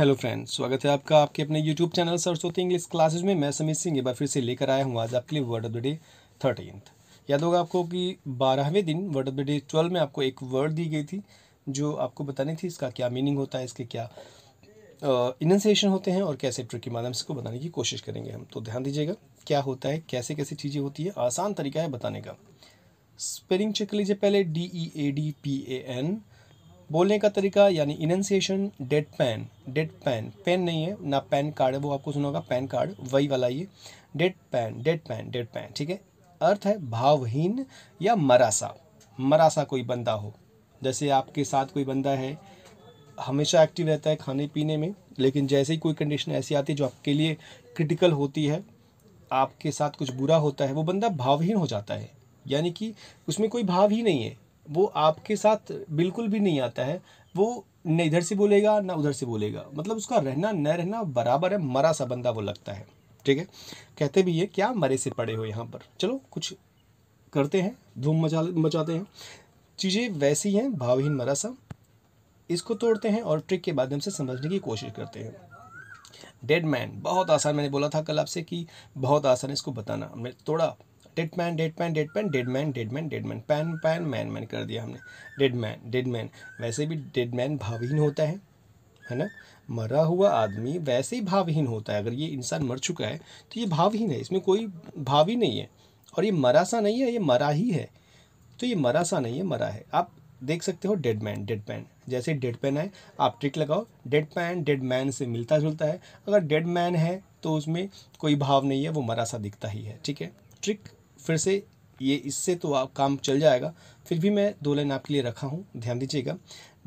hello friend स्वागत है आपका आपके अपने YouTube channel Saraswati English classes में मैं समीर सिंह एक बार फिर से लेकर आया हूँ आज आपके लिए word of the day thirteen याद होगा आपको कि बारहवें दिन word of the day twelve में आपको एक वर्ड दी गई थी जो आपको बतानी थी इसका क्या मीनिंग होता है इसके क्या इनन्सिएशन होते हैं और कैसे ट्रिक के माध्यम से इसको बताने की कोशिश करेंगे हम तो ध्यान दीजिएगा क्या होता है कैसे कैसे चीज़ें होती है आसान तरीका है बताने का स्पेलिंग चेक लीजिए पहले D E A D P A N बोलने का तरीका यानी enunciation deadpan deadpan pen नहीं है ना पैन कार्ड है वो आपको सुना होगा पैन कार्ड वही वाला ये deadpan deadpan deadpan ठीक है अर्थ है भावहीन या मरासा मरासा कोई बंदा हो जैसे आपके साथ कोई बंदा है हमेशा एक्टिव रहता है खाने पीने में लेकिन जैसे ही कोई कंडीशन ऐसी आती है जो आपके लिए क्रिटिकल होती है आपके साथ कुछ बुरा होता है वो बंदा भावहीन हो जाता है यानी कि उसमें कोई भाव ही नहीं है वो आपके साथ बिल्कुल भी नहीं आता है वो न इधर से बोलेगा ना उधर से बोलेगा मतलब उसका रहना न रहना बराबर है मरा सा बंदा वो लगता है ठीक है कहते भी ये क्या मरे से पड़े हो यहाँ पर चलो कुछ करते हैं धूम मचा मचाते हैं चीज़ें वैसी हैं भावहीन मरा सा इसको तोड़ते हैं और ट्रिक के माध्यम से समझने की कोशिश करते हैं डेड मैन बहुत आसान मैंने बोला था कल आपसे कि बहुत आसान है इसको बताना हमने तोड़ा dead man dead man dead man dead man dead man dead man pan pan man man कर दिया हमने डेड मैन डेड मैन वैसे भी डेड मैन भावहीन होता है है ना मरा हुआ आदमी वैसे ही भावहीन होता है अगर ये इंसान मर चुका है तो ये भावहीन है इसमें कोई भाव ही नहीं है और ये मरा सा नहीं है ये मरा ही है तो ये मरा सा नहीं है मरा है आप देख सकते हो डेड मैन डेड मैन जैसे डेड पैन है आप ट्रिक लगाओ डेड पैन डेड मैन से मिलता जुलता है अगर डेड मैन है तो उसमें कोई भाव नहीं है वो मरा सा दिखता ही है ठीक है ट्रिक फिर से ये इससे तो आप काम चल जाएगा फिर भी मैं दो लाइन आपके लिए रखा हूँ ध्यान दीजिएगा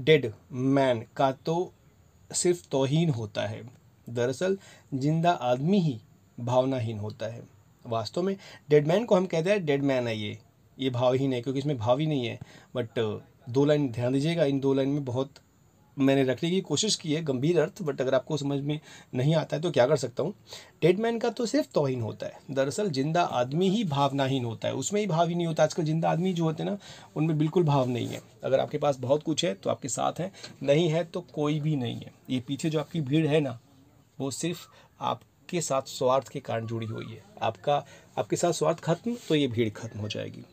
डेड मैन का तो सिर्फ तोहीन होता है दरअसल जिंदा आदमी ही भावनाहीन होता है वास्तव में डेड मैन को हम कहते हैं डेड मैन है ये ये भावहीन है क्योंकि इसमें भाव ही नहीं है बट दो लाइन ध्यान दीजिएगा इन दो लाइन में बहुत मैंने रखने की कोशिश की है गंभीर अर्थ बट अगर आपको समझ में नहीं आता है तो क्या कर सकता हूँ डेड मैन का तो सिर्फ तोहिन होता है दरअसल जिंदा आदमी ही भावनाहीन होता है उसमें ही भाव ही नहीं होता आजकल जिंदा आदमी जो होते हैं ना उनमें बिल्कुल भाव नहीं है अगर आपके पास बहुत कुछ है तो आपके साथ है नहीं है तो कोई भी नहीं है ये पीछे जो आपकी भीड़ है ना वो सिर्फ आपके साथ स्वार्थ के कारण जुड़ी हुई है आपका आपके साथ स्वार्थ खत्म तो ये भीड़ खत्म हो जाएगी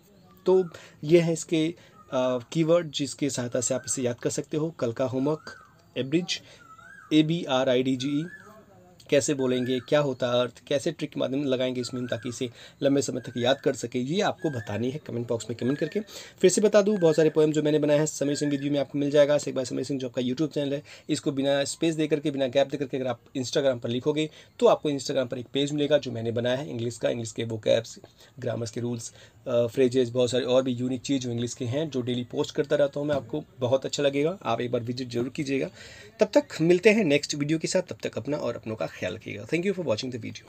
तो ये है इसके कीवर्ड जिसके सहायता से आप इसे याद कर सकते हो कल का homework abridge A B R I D G E कैसे बोलेंगे क्या होता है अर्थ कैसे ट्रिक के माध्यम लगाएंगे इसमें ताकि इसे लंबे समय तक याद कर सके ये आपको बतानी है कमेंट बॉक्स में कमेंट करके फिर से बता दूँ बहुत सारे पोएम जो मैंने बनाए हैं समय सिंह वीडियो में आपको मिल जाएगा एक बार समय सिंह जो आपका यूट्यूब चैनल है इसको बिना स्पेस दे करके बिना गैप दे करके अगर आप इंस्टाग्राम पर लिखोगे तो आपको इंस्टाग्राम पर एक पेज मिलेगा जो मैंने बनाया है इंग्लिश का इंग्लिश के वो कैप्स ग्रामर्स के रूल्स फ्रेजेस बहुत सारे और भी यूनिक चीज़ जो इंग्लिश के हैं जो डेली पोस्ट करता रहता हूँ मैं आपको बहुत अच्छा लगेगा आप एक बार विजिट जरूर कीजिएगा तब तक मिलते हैं नेक्स्ट वीडियो के साथ तब तक अपना और अपनों का ख्याल रखिएगा thank you for watching the video